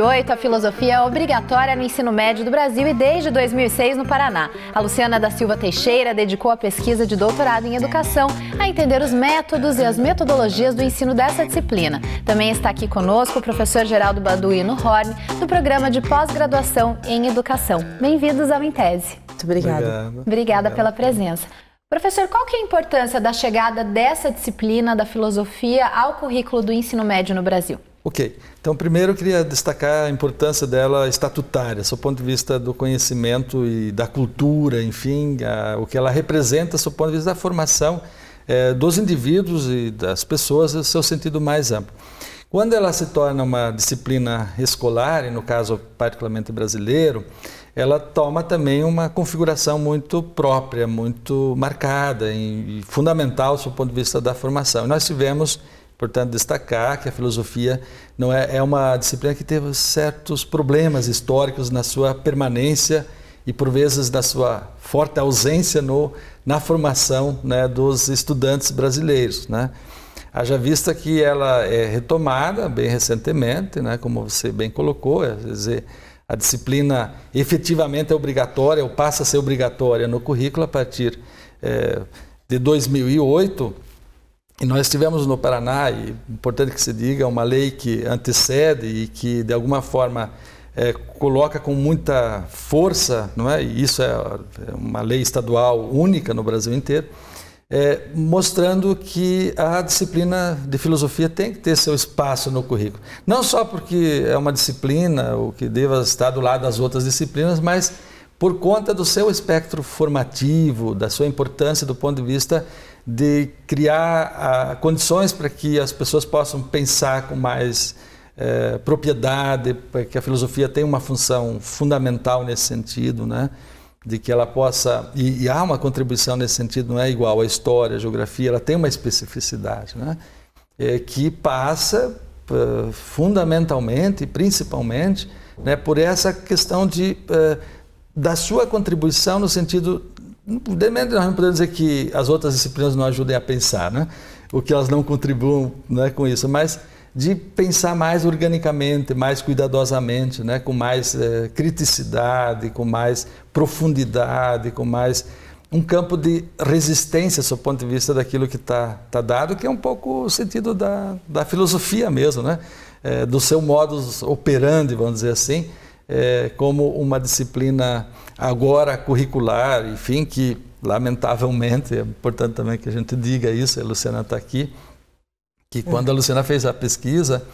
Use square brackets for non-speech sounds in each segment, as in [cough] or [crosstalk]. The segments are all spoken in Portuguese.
2008, a filosofia é obrigatória no ensino médio do Brasil e desde 2006 no Paraná. A Luciana da Silva Teixeira dedicou a pesquisa de doutorado em educação a entender os métodos e as metodologias do ensino dessa disciplina. Também está aqui conosco o professor Geraldo Baduino Horn, do programa de pós-graduação em educação. Bem-vindos ao Intese. Muito obrigada. Obrigado. Obrigada pela presença. Professor, qual que é a importância da chegada dessa disciplina da filosofia ao currículo do ensino médio no Brasil? Ok. Então, primeiro eu queria destacar a importância dela estatutária, do ponto de vista do conhecimento e da cultura, enfim, a, o que ela representa, do ponto de vista da formação é, dos indivíduos e das pessoas, no é seu sentido mais amplo. Quando ela se torna uma disciplina escolar, e no caso particularmente brasileiro, ela toma também uma configuração muito própria, muito marcada e fundamental do ponto de vista da formação. nós tivemos Portanto, destacar que a filosofia não é, é uma disciplina que teve certos problemas históricos na sua permanência e por vezes da sua forte ausência no, na formação né, dos estudantes brasileiros. Né? Haja vista que ela é retomada bem recentemente, né, como você bem colocou, é, quer dizer, a disciplina efetivamente é obrigatória, ou passa a ser obrigatória no currículo a partir é, de 2008, e nós tivemos no Paraná, e importante que se diga, é uma lei que antecede e que, de alguma forma, é, coloca com muita força, não é? E isso é, é uma lei estadual única no Brasil inteiro, é, mostrando que a disciplina de filosofia tem que ter seu espaço no currículo. Não só porque é uma disciplina, o que deva estar do lado das outras disciplinas, mas por conta do seu espectro formativo, da sua importância do ponto de vista de criar ah, condições para que as pessoas possam pensar com mais eh, propriedade, para que a filosofia tenha uma função fundamental nesse sentido, né? de que ela possa e, e, há uma contribuição nesse sentido não é igual a história, a geografia, ela tem uma especificidade, né? É, que passa uh, fundamentalmente, principalmente, né, por essa questão de uh, da sua contribuição no sentido não nós não podemos dizer que as outras disciplinas não ajudem a pensar, né? O que elas não contribuam né, com isso, mas de pensar mais organicamente, mais cuidadosamente, né? com mais é, criticidade, com mais profundidade, com mais um campo de resistência, do ponto de vista daquilo que está tá dado, que é um pouco o sentido da, da filosofia mesmo, né? É, do seu modus operandi, vamos dizer assim, é, como uma disciplina agora curricular, enfim, que lamentavelmente, é importante também que a gente diga isso, a Luciana está aqui, que é. quando a Luciana fez a pesquisa,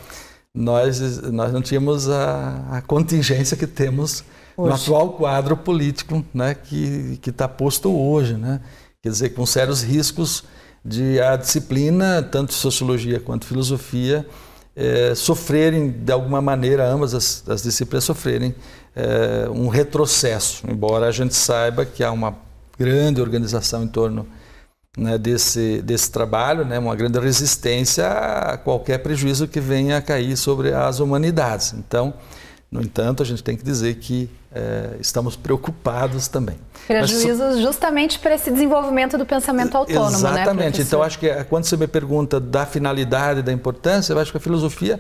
nós, nós não tínhamos a, a contingência que temos hoje. no atual quadro político né, que está posto hoje. Né? Quer dizer, com sérios riscos de a disciplina, tanto sociologia quanto filosofia, é, sofrerem, de alguma maneira, ambas as, as disciplinas sofrerem é, um retrocesso, embora a gente saiba que há uma grande organização em torno né, desse, desse trabalho, né, uma grande resistência a qualquer prejuízo que venha a cair sobre as humanidades. Então, no entanto, a gente tem que dizer que é, estamos preocupados também. Prejuízos Mas, justamente para esse desenvolvimento do pensamento autônomo, né, Exatamente. Né, então, acho que eh, quando você me pergunta da finalidade, da importância, eu acho que a filosofia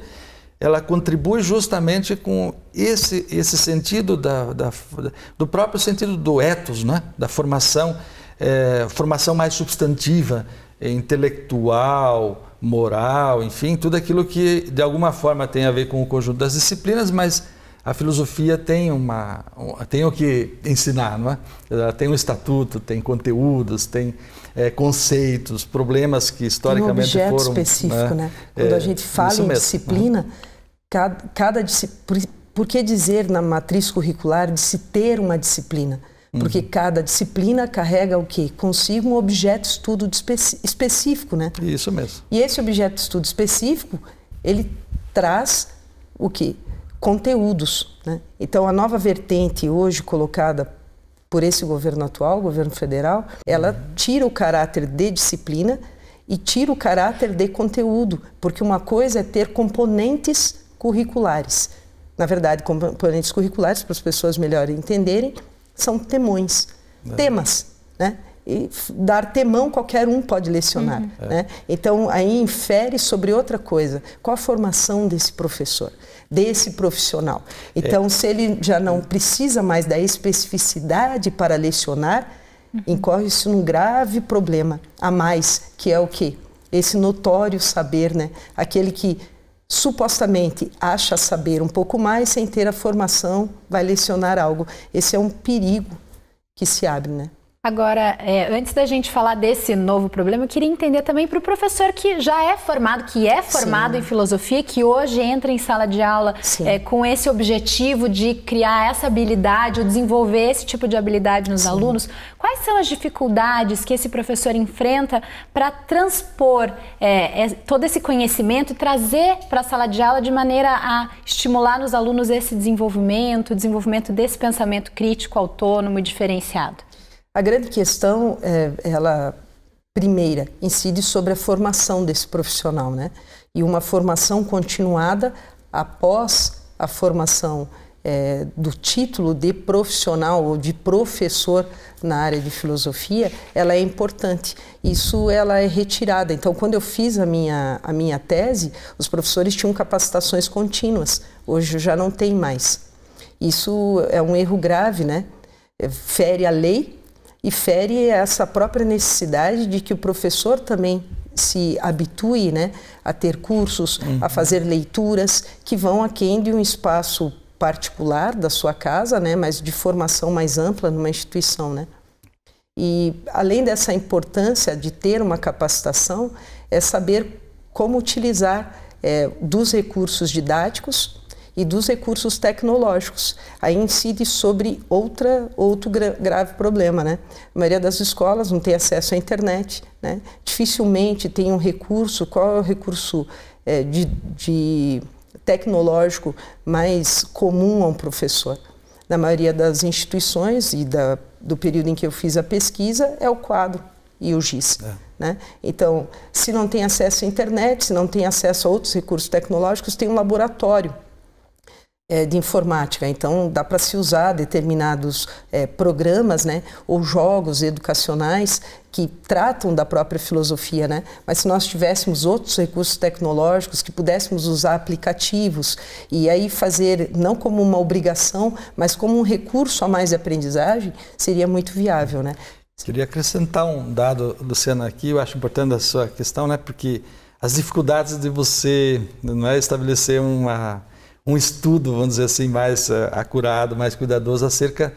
ela contribui justamente com esse, esse sentido da, da do próprio sentido do ethos, né? da formação, é, formação mais substantiva, intelectual, moral, enfim, tudo aquilo que de alguma forma tem a ver com o conjunto das disciplinas, mas a filosofia tem uma tem o que ensinar, não é? Ela tem um estatuto, tem conteúdos, tem é, conceitos, problemas que historicamente tem um objeto foram específico, né? né? Quando a é, gente fala em disciplina, né? cada, cada por, por que dizer na matriz curricular de se ter uma disciplina? Porque uhum. cada disciplina carrega o quê? Consigo um objeto de estudo de específico, né? Isso mesmo. E esse objeto de estudo específico, ele traz o quê? conteúdos. Né? Então, a nova vertente hoje colocada por esse governo atual, governo federal, ela tira o caráter de disciplina e tira o caráter de conteúdo, porque uma coisa é ter componentes curriculares. Na verdade, componentes curriculares, para as pessoas melhor entenderem, são temões, é. temas. Né? e dar temão qualquer um pode lecionar. Uhum. Né? Então, aí infere sobre outra coisa. Qual a formação desse professor? desse profissional. Então, é. se ele já não precisa mais da especificidade para lecionar, uhum. incorre-se num grave problema a mais, que é o quê? Esse notório saber, né? Aquele que supostamente acha saber um pouco mais sem ter a formação, vai lecionar algo. Esse é um perigo que se abre, né? Agora, é, antes da gente falar desse novo problema, eu queria entender também para o professor que já é formado, que é formado Sim. em filosofia, que hoje entra em sala de aula é, com esse objetivo de criar essa habilidade, ou desenvolver esse tipo de habilidade nos Sim. alunos. Quais são as dificuldades que esse professor enfrenta para transpor é, é, todo esse conhecimento e trazer para a sala de aula de maneira a estimular nos alunos esse desenvolvimento, desenvolvimento desse pensamento crítico, autônomo e diferenciado? A grande questão, é, ela, primeira, incide sobre a formação desse profissional, né? E uma formação continuada após a formação é, do título de profissional ou de professor na área de filosofia, ela é importante. Isso ela é retirada. Então, quando eu fiz a minha, a minha tese, os professores tinham capacitações contínuas. Hoje já não tem mais. Isso é um erro grave, né? É, fere a lei e fere essa própria necessidade de que o professor também se habitue né, a ter cursos, uhum. a fazer leituras que vão aquém de um espaço particular da sua casa, né, mas de formação mais ampla numa instituição. Né? E além dessa importância de ter uma capacitação, é saber como utilizar é, dos recursos didáticos e dos recursos tecnológicos. Aí incide sobre outra, outro gra grave problema. Né? A maioria das escolas não tem acesso à internet, né? dificilmente tem um recurso, qual é o recurso é, de, de tecnológico mais comum a um professor? Na maioria das instituições e da, do período em que eu fiz a pesquisa, é o quadro e o GIS. É. Né? Então, se não tem acesso à internet, se não tem acesso a outros recursos tecnológicos, tem um laboratório é, de informática. Então, dá para se usar determinados é, programas né, ou jogos educacionais que tratam da própria filosofia, né? Mas se nós tivéssemos outros recursos tecnológicos que pudéssemos usar aplicativos e aí fazer não como uma obrigação, mas como um recurso a mais de aprendizagem, seria muito viável, né? Queria acrescentar um dado, Luciana, aqui, eu acho importante a sua questão, né? Porque as dificuldades de você não é estabelecer uma um estudo, vamos dizer assim, mais eh, acurado, mais cuidadoso acerca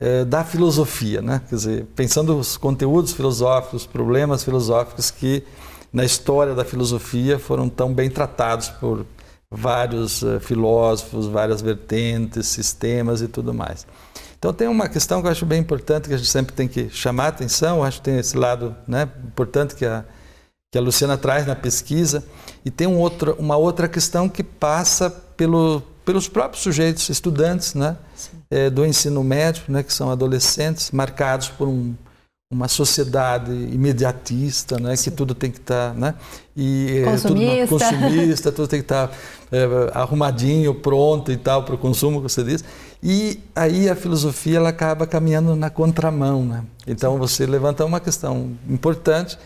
eh, da filosofia, né? Quer dizer, pensando os conteúdos filosóficos, os problemas filosóficos que na história da filosofia foram tão bem tratados por vários eh, filósofos, várias vertentes, sistemas e tudo mais. Então tem uma questão que eu acho bem importante que a gente sempre tem que chamar a atenção, eu acho que tem esse lado, né, importante que a que a Luciana traz na pesquisa, e tem um outro, uma outra questão que passa pelo, pelos próprios sujeitos estudantes né, é, do ensino médio, né, que são adolescentes, marcados por um, uma sociedade imediatista, né, que tudo tem que estar, tá, né, e é, consumista. Tudo, consumista, tudo tem que estar tá, é, arrumadinho, pronto e tal para o consumo, como você diz. E aí a filosofia ela acaba caminhando na contramão, né? Então você levanta uma questão importante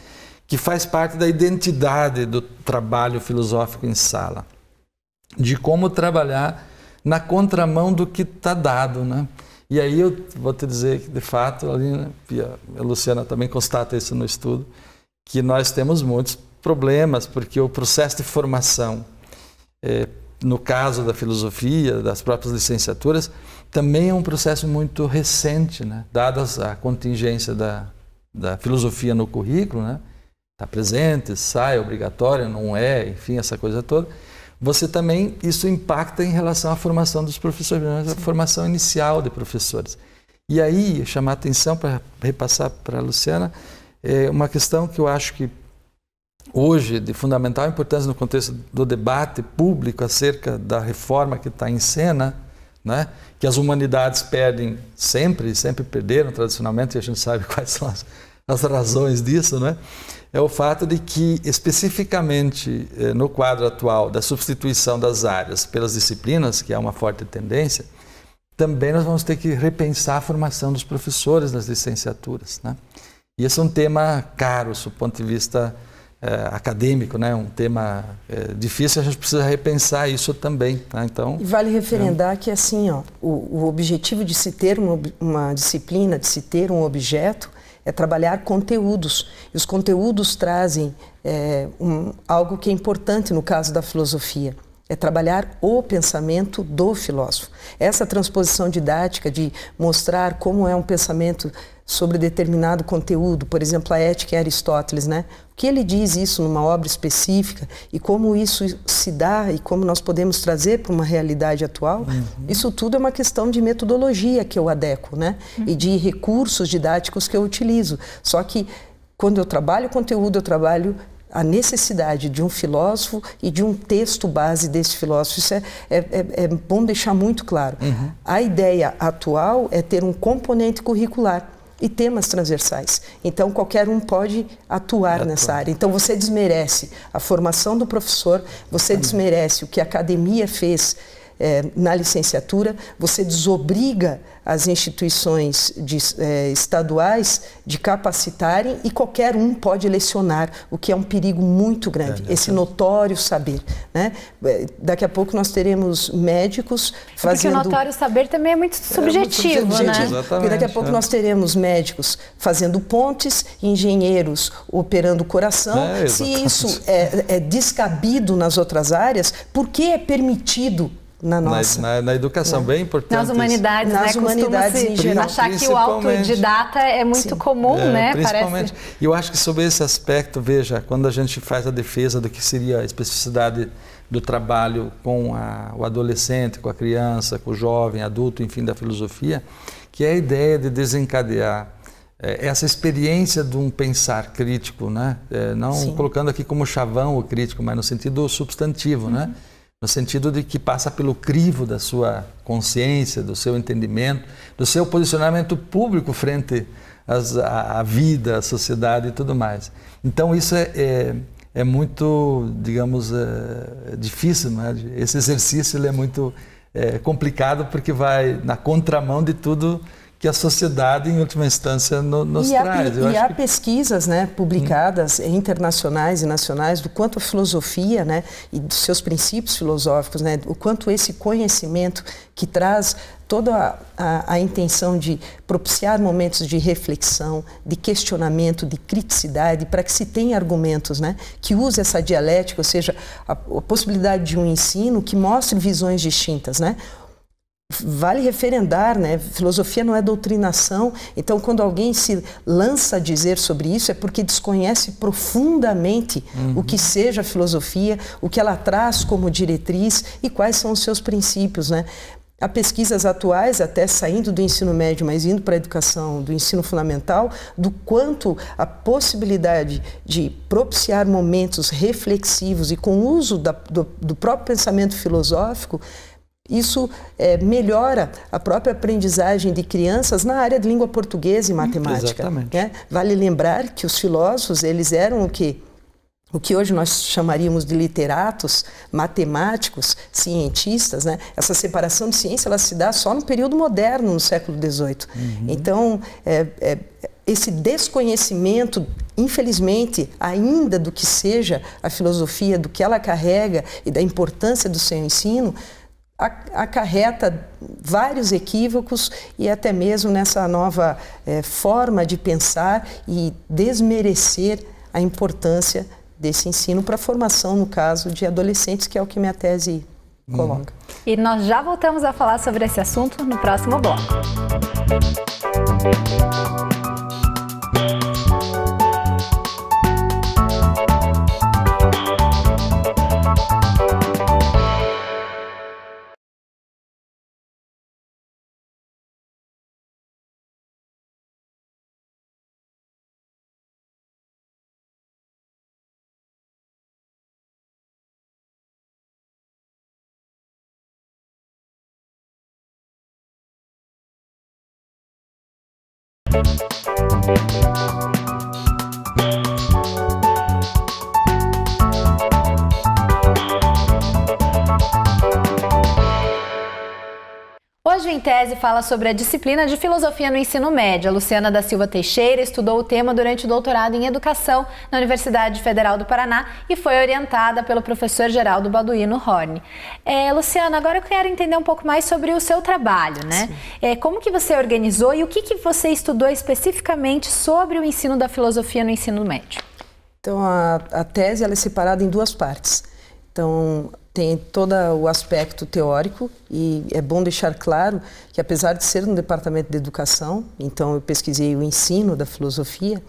que faz parte da identidade do trabalho filosófico em sala de como trabalhar na contramão do que está dado, né? E aí eu vou te dizer que, de fato, ali, né, a Luciana também constata isso no estudo, que nós temos muitos problemas, porque o processo de formação, é, no caso da filosofia, das próprias licenciaturas, também é um processo muito recente, né? dadas a contingência da, da filosofia no currículo, está né? presente, sai, é obrigatória, não é, enfim, essa coisa toda você também, isso impacta em relação à formação dos professores, né? a formação inicial de professores. E aí, chamar a atenção para repassar para a Luciana, é uma questão que eu acho que hoje de fundamental importância no contexto do debate público acerca da reforma que está em cena, né? que as humanidades perdem sempre, sempre perderam tradicionalmente, e a gente sabe [laughs] quais são as, as razões disso, né? é o fato de que, especificamente eh, no quadro atual da substituição das áreas pelas disciplinas, que é uma forte tendência, também nós vamos ter que repensar a formação dos professores nas licenciaturas. Né? E esse é um tema caro, do ponto de vista eh, acadêmico, né? um tema eh, difícil, a gente precisa repensar isso também. Tá? Então, e vale né? referendar é... que assim, ó, o, o objetivo de se ter uma, uma disciplina, de se ter um objeto, é trabalhar conteúdos. E os conteúdos trazem é, um, algo que é importante no caso da filosofia, é trabalhar o pensamento do filósofo. Essa transposição didática de mostrar como é um pensamento sobre determinado conteúdo, por exemplo, a ética em Aristóteles, né? O que ele diz isso numa obra específica e como isso se dá e como nós podemos trazer para uma realidade atual, uhum. isso tudo é uma questão de metodologia que eu adequo, né? Uhum. E de recursos didáticos que eu utilizo. Só que quando eu trabalho conteúdo, eu trabalho a necessidade de um filósofo e de um texto base desse filósofo. Isso é, é, é, é bom deixar muito claro. Uhum. A ideia atual é ter um componente curricular e temas transversais. Então, qualquer um pode atuar Atua. nessa área. Então, você desmerece a formação do professor, você desmerece o que a academia fez é, na licenciatura, você desobriga as instituições de, é, estaduais de capacitarem e qualquer um pode lecionar, o que é um perigo muito grande, é, esse notório saber. Né? É, daqui a pouco nós teremos médicos é fazendo... Porque o notório saber também é muito subjetivo, é muito subjetivo né? Porque daqui a pouco nós teremos médicos fazendo pontes, engenheiros operando o coração. Se isso é descabido nas outras áreas, por que é permitido na nossa. Na, na, na educação, é. bem importante. Nas humanidades, isso. Né? Nas né? humanidades em geral. Achar que o autodidata é muito Sim. comum, é, né? Principalmente. Parece... E eu acho que sobre esse aspecto, veja, quando a gente faz a defesa do que seria a especificidade do trabalho com a, o adolescente, com a criança, com o jovem, adulto, enfim, da filosofia, que é a ideia de desencadear é, essa experiência de um pensar crítico, né? É, não Sim. colocando aqui como chavão o crítico, mas no sentido substantivo, né? uhum. né? no sentido de que passa pelo crivo da sua consciência, do seu entendimento, do seu posicionamento público frente às, à, à, vida, à sociedade e tudo mais. Então isso é, é, é muito, digamos, é, é difícil, né? esse exercício é muito é, complicado porque vai na contramão de tudo que a sociedade, em última instância, no, nos e traz. Há, e há que... pesquisas né, publicadas hum. internacionais e nacionais do quanto a filosofia né, e dos seus princípios filosóficos, né, o quanto esse conhecimento que traz toda a, a, a, intenção de propiciar momentos de reflexão, de questionamento, de criticidade, para que se tenha argumentos, né? que use essa dialética, ou seja, a, a possibilidade de um ensino que mostre visões distintas. Né? Vale referendar, né? Filosofia não é doutrinação. Então, quando alguém se lança a dizer sobre isso, é porque desconhece profundamente uhum. o que uhum. seja a filosofia, o que ela traz como diretriz e quais são os seus princípios, né? Há pesquisas atuais, até saindo do ensino médio, mas indo para a educação do ensino fundamental, do quanto a possibilidade de propiciar momentos reflexivos e com uso da, do, do próprio pensamento filosófico isso é, melhora a própria aprendizagem de crianças na área de língua portuguesa e uhum. matemática. Né? Vale lembrar que os filósofos eles eram o que o que hoje nós chamaríamos de literatos, matemáticos, cientistas, né? Essa separação de ciência ela se dá só no período moderno, no século XVIII. Uhum. Então é, é, esse desconhecimento, infelizmente, ainda do que seja a filosofia, do que ela carrega e da importância do seu ensino, acarreta vários equívocos e até mesmo nessa nova eh, forma de pensar e desmerecer a importância desse ensino para a formação, no caso, de adolescentes, que é o que minha tese uhum. coloca. Uhum. E nós já voltamos a falar sobre esse assunto no próximo bloco. Música Hoje o Em Tese fala sobre a disciplina de filosofia no ensino médio. A Luciana da Silva Teixeira estudou o tema durante o doutorado em educação na Universidade Federal do Paraná e foi orientada pelo professor Geraldo Baduino Horn. É, Luciana, agora eu quero entender um pouco mais sobre o seu trabalho, né? É, como que você organizou e o que, que você estudou especificamente sobre o ensino da filosofia no ensino médio? Então, a, a tese ela é separada em duas partes. Então, tem todo o aspecto teórico e é bom deixar claro que apesar de ser no departamento de educação, então eu pesquisei o ensino da filosofia,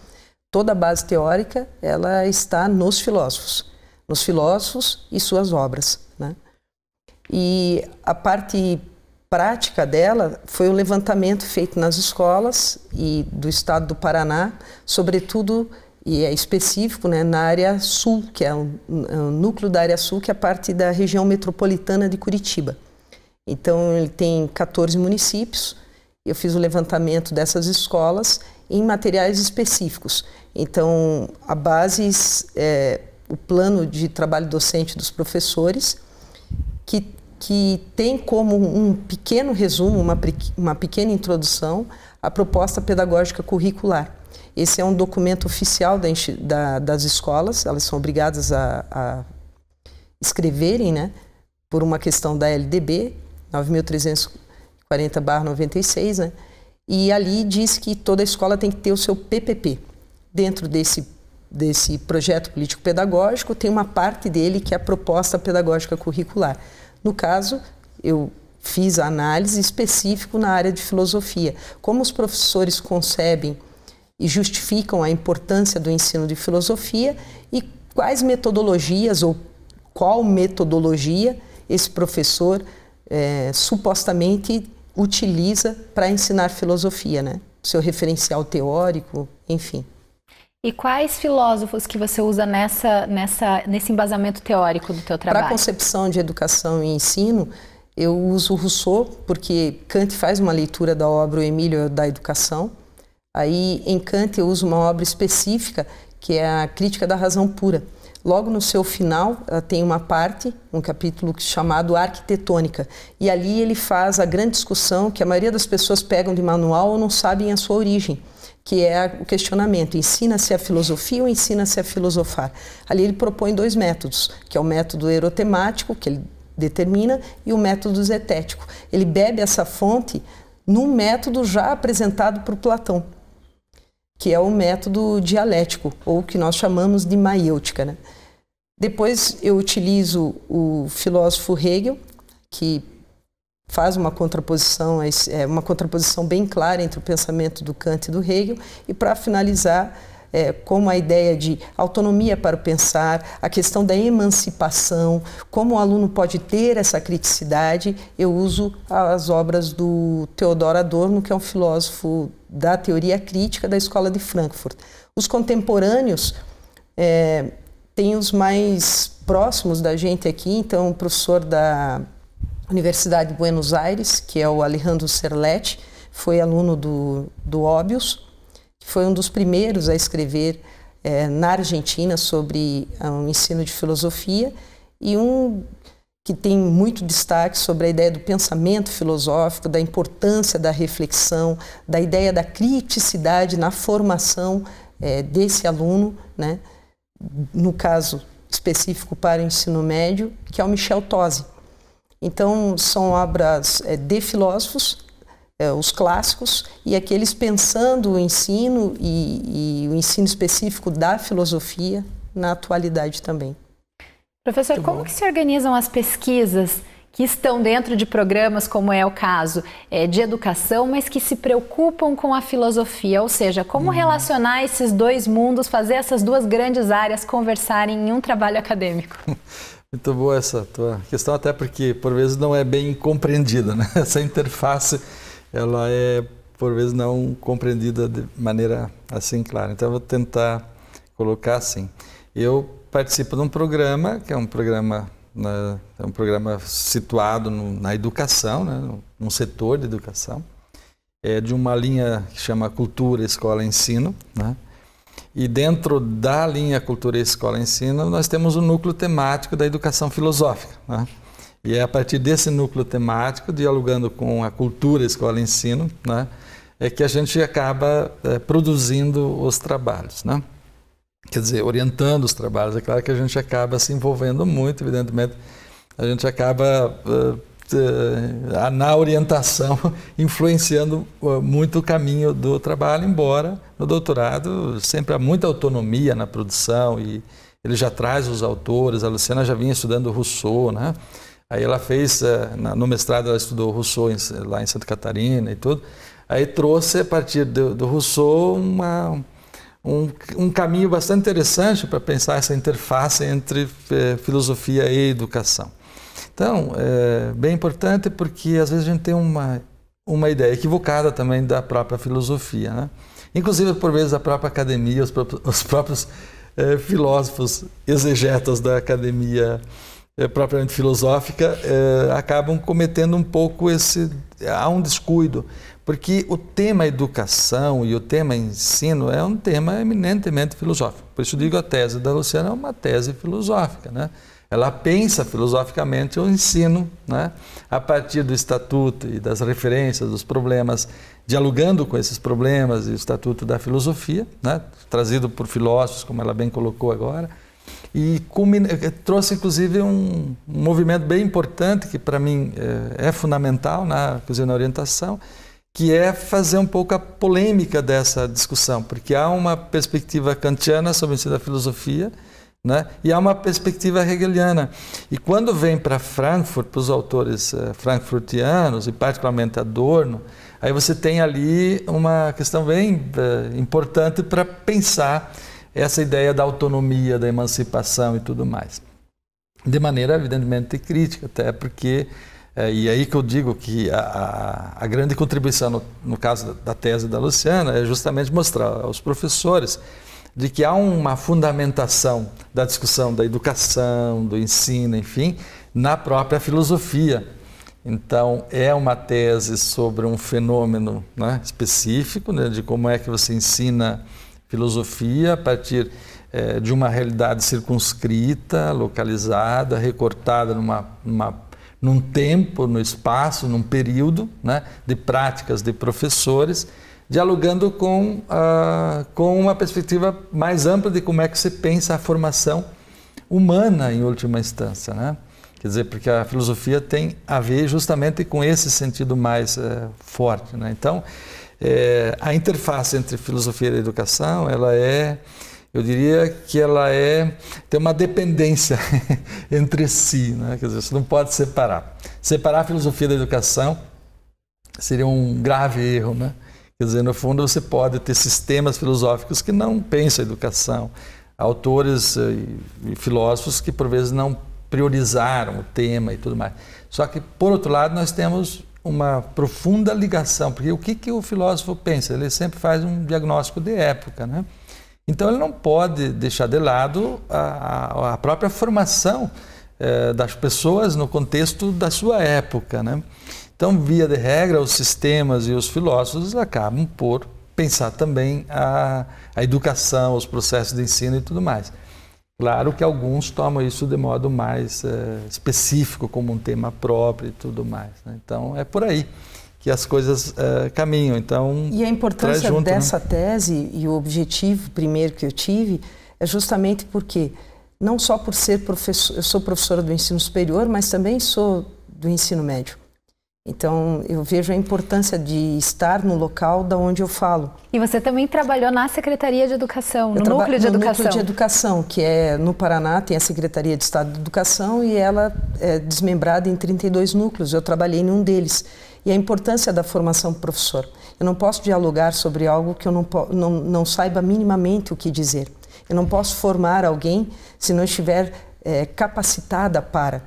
toda a base teórica ela está nos filósofos, nos filósofos e suas obras, né? E a parte prática dela foi o levantamento feito nas escolas e do estado do Paraná, sobretudo e é específico né, na área sul, que é o, o núcleo da área sul, que é parte da região metropolitana de Curitiba. Então, ele tem 14 municípios. Eu fiz o levantamento dessas escolas em materiais específicos. Então, a base é o plano de trabalho docente dos professores, que, que tem como um pequeno resumo, uma, uma pequena introdução, a proposta pedagógica curricular. Esse é um documento oficial da, da, das escolas, elas são obrigadas a, a escreverem, né, por uma questão da LDB 9340-96, né, e ali diz que toda escola tem que ter o seu PPP. Dentro desse, desse projeto político-pedagógico, tem uma parte dele que é a proposta pedagógica curricular. No caso, eu fiz a análise específico na área de filosofia. Como os professores concebem e justificam a importância do ensino de filosofia e quais metodologias ou qual metodologia esse professor é, supostamente utiliza para ensinar filosofia, né? Seu referencial teórico, enfim. E quais filósofos que você usa nessa, nessa, nesse embasamento teórico do teu trabalho? Para a concepção de educação e ensino, eu uso Rousseau, porque Kant faz uma leitura da obra O Emílio da Educação, Aí, em Kant, eu uso uma obra específica, que é a Crítica da Razão Pura. Logo no seu final, tem uma parte, um capítulo é chamado Arquitetônica, e ali ele faz a grande discussão que a maioria das pessoas pegam de manual ou não sabem a sua origem, que é o questionamento: ensina-se a filosofia ou ensina-se a filosofar? Ali ele propõe dois métodos, que é o método erotemático, que ele determina, e o método zetético. Ele bebe essa fonte num método já apresentado por Platão que é o método dialético, ou que nós chamamos de maiêutica. Né? Depois eu utilizo o filósofo Hegel, que faz uma contraposição, é, uma contraposição bem clara entre o pensamento do Kant e do Hegel, e para finalizar é, como a ideia de autonomia para o pensar, a questão da emancipação, como o aluno pode ter essa criticidade, eu uso as obras do Theodor Adorno, que é um filósofo da teoria crítica da escola de Frankfurt. Os contemporâneos é, têm os mais próximos da gente aqui, então o professor da Universidade de Buenos Aires, que é o Alejandro Serletti, foi aluno do, do Óbios, foi um dos primeiros a escrever é, na Argentina sobre o ah, um ensino de filosofia e um que tem muito destaque sobre a ideia do pensamento filosófico, da importância da reflexão, da ideia da criticidade na formação é, desse aluno, né? no caso específico para o ensino médio, que é o Michel Tosi. Então, são obras é, de filósofos eh, os clássicos e aqueles pensando o ensino e, e o ensino específico da filosofia na atualidade também. Professor, como que se organizam as pesquisas que estão dentro de programas, como é o caso é, de educação, mas que se preocupam com a filosofia? Ou seja, como uhum. relacionar esses dois mundos, fazer essas duas grandes áreas conversarem em um trabalho acadêmico? [laughs] Muito boa essa tua questão, até porque por vezes não é bem compreendida, né? [laughs] Essa interface ela é por vezes não compreendida de maneira assim clara. Então eu vou tentar colocar assim. Eu participo de um programa que é um programa na, né, é um programa situado no, na educação, né, num setor de educação, é de uma linha que chama Cultura, Escola, Ensino, né? E dentro da linha Cultura, Escola, Ensino, nós temos o um núcleo temático da educação filosófica. Né? E é a partir desse núcleo temático, dialogando com a cultura escola ensino, né, é que a gente acaba é, produzindo os trabalhos, né? Quer dizer, orientando os trabalhos. É claro que a gente acaba se envolvendo muito, evidentemente, a gente acaba uh, uh, na orientação [laughs] influenciando é, muito o caminho do trabalho, embora no doutorado sempre há muita autonomia na produção e ele já traz os autores, a Luciana já vinha estudando Rousseau, né? Aí ela fez, eh, no mestrado ela estudou Rousseau lá em Santa Catarina e tudo. Aí trouxe, a partir do, Rousseau, uma, um, um, caminho bastante interessante para pensar essa interface entre eh, filosofia e educação. Então, é bem importante porque às vezes a gente tem uma, uma ideia equivocada também da própria filosofia, né? Inclusive, por vezes, a própria academia, os próprios, os próprios filósofos exegetas da academia filosófica é, propriamente filosófica, é, acabam cometendo um pouco esse. há um descuido. Porque o tema educação e o tema ensino é um tema eminentemente filosófico. Por isso digo a tese da Luciana é uma tese filosófica, né? Ela pensa filosoficamente o ensino, né? A partir do estatuto e das referências, dos problemas, dialogando com esses problemas e o estatuto da filosofia, né? Trazido por filósofos, como ela bem colocou agora e eh, trouxe inclusive um, um, movimento bem importante que para mim é, é fundamental na, na orientação, que é fazer um pouco a polêmica dessa discussão, porque há uma perspectiva kantiana sobre o ensino da filosofia né, e há uma perspectiva hegeliana. E quando vem para Frankfurt, para os autores uh, frankfurtianos, e particularmente Adorno, aí você tem ali uma questão bem importante para pensar essa ideia da autonomia, da emancipação e tudo mais. De maneira, evidentemente, crítica, até porque, é, e aí que eu digo que a, a, a grande contribuição, no, no caso da, da tese da Luciana, é justamente mostrar aos professores de que há uma fundamentação da discussão da educação, do ensino, enfim, na própria filosofia. Então, é uma tese sobre um fenômeno né, específico, né, de como é que você ensina filosofia a partir eh, de uma realidade circunscrita, localizada, recortada numa, numa, num tempo, no espaço, num período né, de práticas de professores, dialogando com, ah, com uma perspectiva mais ampla de como é que se pensa a formação humana em última instância. Né? Quer dizer, porque a filosofia tem a ver justamente com esse sentido mais eh, forte. Né? Então, é, a interface entre filosofia e educação, ela é, eu diria que ela é, tem uma dependência [laughs] entre si, né? quer dizer, você não pode separar. Separar a filosofia da educação seria um grave erro, né? Quer dizer, no fundo, você pode ter sistemas filosóficos que não pensam a educação, autores eh, e filósofos que, por vezes, não priorizaram o tema e tudo mais. Só que, por outro lado, nós temos uma profunda ligação, porque o que, que o filósofo pensa? Ele sempre faz um diagnóstico de época, né? Então ele não pode deixar de lado a, a própria formação eh, das pessoas no contexto da sua época, né? Então, via de regra, os sistemas e os filósofos acabam por pensar também a, a educação, os processos de ensino e tudo mais. Claro que alguns tomam isso de modo mais é, específico, como um tema próprio e tudo mais. Né? Então, é por aí que as coisas é, caminham. Então, e a importância junto, né? dessa né? tese e o objetivo primeiro que eu tive é justamente porque, não só por ser professor, eu sou professora do ensino superior, mas também sou do ensino médio. Então, eu vejo a importância de estar no local da onde eu falo. E você também trabalhou na Secretaria de Educação, no Núcleo de no Educação. Núcleo de Educação, que é no Paraná, tem a Secretaria de Estado de Educação e ela é desmembrada em 32 núcleos. Eu trabalhei em um deles. E a importância da formação do professor. Eu não posso dialogar sobre algo que eu não, não, não saiba minimamente o que dizer. Eu não posso formar alguém se não estiver é, capacitada para.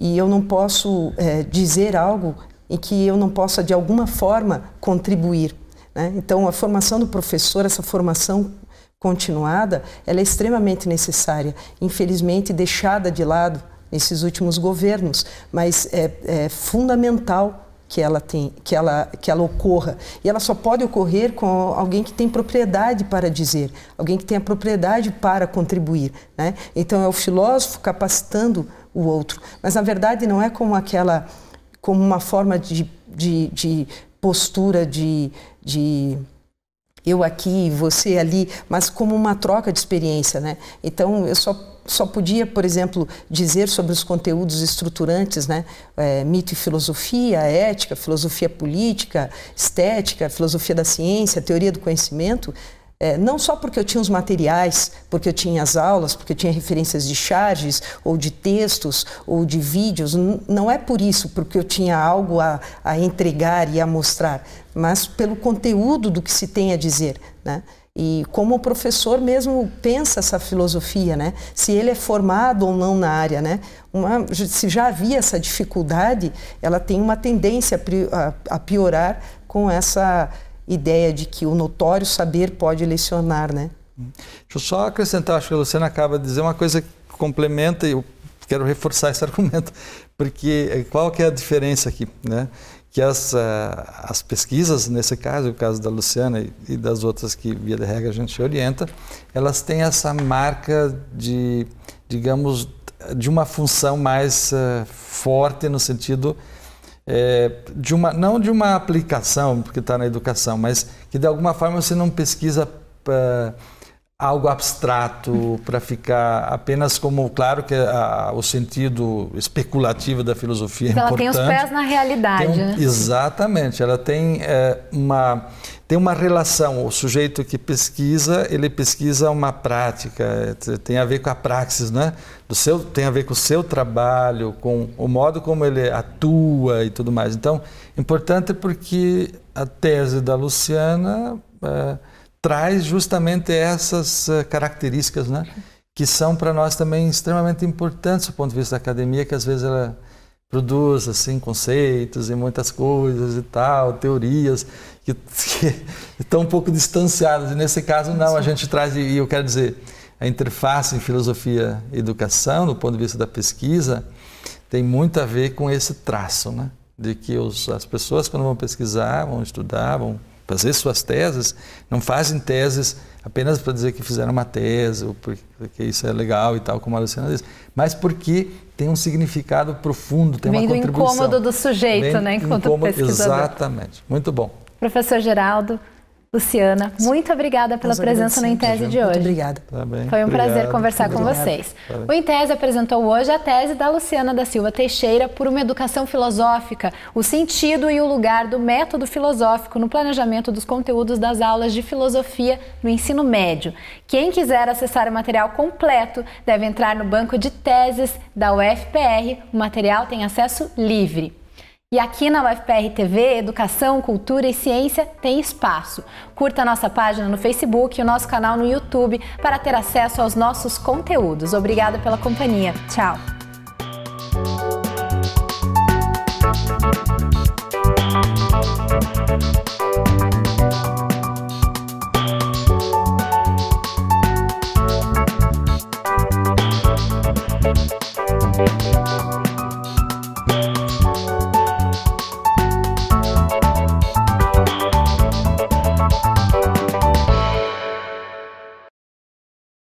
E eu não posso é, dizer algo em que eu não possa, de alguma forma, contribuir. Né? Então, a formação do professor, essa formação continuada, ela é extremamente necessária. Infelizmente, deixada de lado nesses últimos governos, mas é, é fundamental que ela tem, que ela, que ela ocorra. E ela só pode ocorrer com alguém que tem propriedade para dizer, alguém que tem a propriedade para contribuir. Né? Então é o filósofo capacitando o outro. Mas na verdade não é como aquela, como uma forma de, de, de postura de, de eu aqui, você ali, mas como uma troca de experiência, né? Então eu só só podia, por exemplo, dizer sobre os conteúdos estruturantes, né? É, mito e filosofia, ética, filosofia política, estética, filosofia da ciência, teoria do conhecimento, é, não só porque eu tinha os materiais, porque eu tinha as aulas, porque eu tinha referências de charges, ou de textos, ou de vídeos, não é por isso, porque eu tinha algo a, a entregar e a mostrar, mas pelo conteúdo do que se tem a dizer. Né? E como o professor mesmo pensa essa filosofia, né? se ele é formado ou não na área. Né? Uma, se já havia essa dificuldade, ela tem uma tendência a piorar com essa ideia de que o notório saber pode lecionar, né? Deixa eu só acrescentar, acho que a Luciana acaba de dizer uma coisa que complementa e eu quero reforçar esse [laughs] argumento, porque eh, qual que é a diferença aqui, né? Que as, eh, as pesquisas, nesse caso, o caso da Luciana e das outras que, via de regra, a gente orienta, elas têm essa marca de, digamos, de uma função mais eh, forte no sentido é, de uma, não de uma aplicação, porque está na educação, mas que de alguma forma você não pesquisa pra, é, algo abstrato para ficar apenas como, claro que a, o sentido especulativo da filosofia então é importante. Ela tem os pés na realidade. né? Exatamente, ela tem é, uma tem uma relação. O sujeito que pesquisa, ele pesquisa uma prática, é, tem a ver com a praxis, né? do seu, tem a ver com o seu trabalho, com o modo como ele atua e tudo mais. Então, importante porque a tese da Luciana é, traz justamente essas é, características, né? Que são para nós também extremamente importantes do ponto de vista da academia, que às vezes ela produz assim conceitos e muitas coisas e tal, teorias que, [laughs] que estão um pouco distanciadas. E nesse caso não, a gente traz e eu quero dizer, a interface em filosofia e educação, do ponto de vista da pesquisa, tem muito a ver com esse traço, né? de que os, as pessoas, quando vão pesquisar, vão estudar, vão fazer suas teses, não fazem teses apenas para dizer que fizeram uma tese, ou porque isso é legal e tal, como a Luciana disse, mas porque tem um significado profundo, tem Vem uma contribuição. Vem do incômodo do sujeito, Vem né, enquanto incômodo, pesquisador. Exatamente, muito bom. Professor Geraldo, Luciana, muito obrigada pela Nós presença no Intese de hoje. Muito obrigada. Tá Foi um Obrigado. prazer conversar com vocês. O Intese apresentou hoje a tese da Luciana da Silva Teixeira por uma educação filosófica, o sentido e o lugar do método filosófico no planejamento dos conteúdos das aulas de filosofia no ensino médio. Quem quiser acessar o material completo deve entrar no banco de teses da UFPR. O material tem acesso livre. E aqui na UFPR TV, educação, cultura e ciência tem espaço. Curta a nossa página no Facebook e o nosso canal no YouTube para ter acesso aos nossos conteúdos. Obrigada pela companhia. Tchau.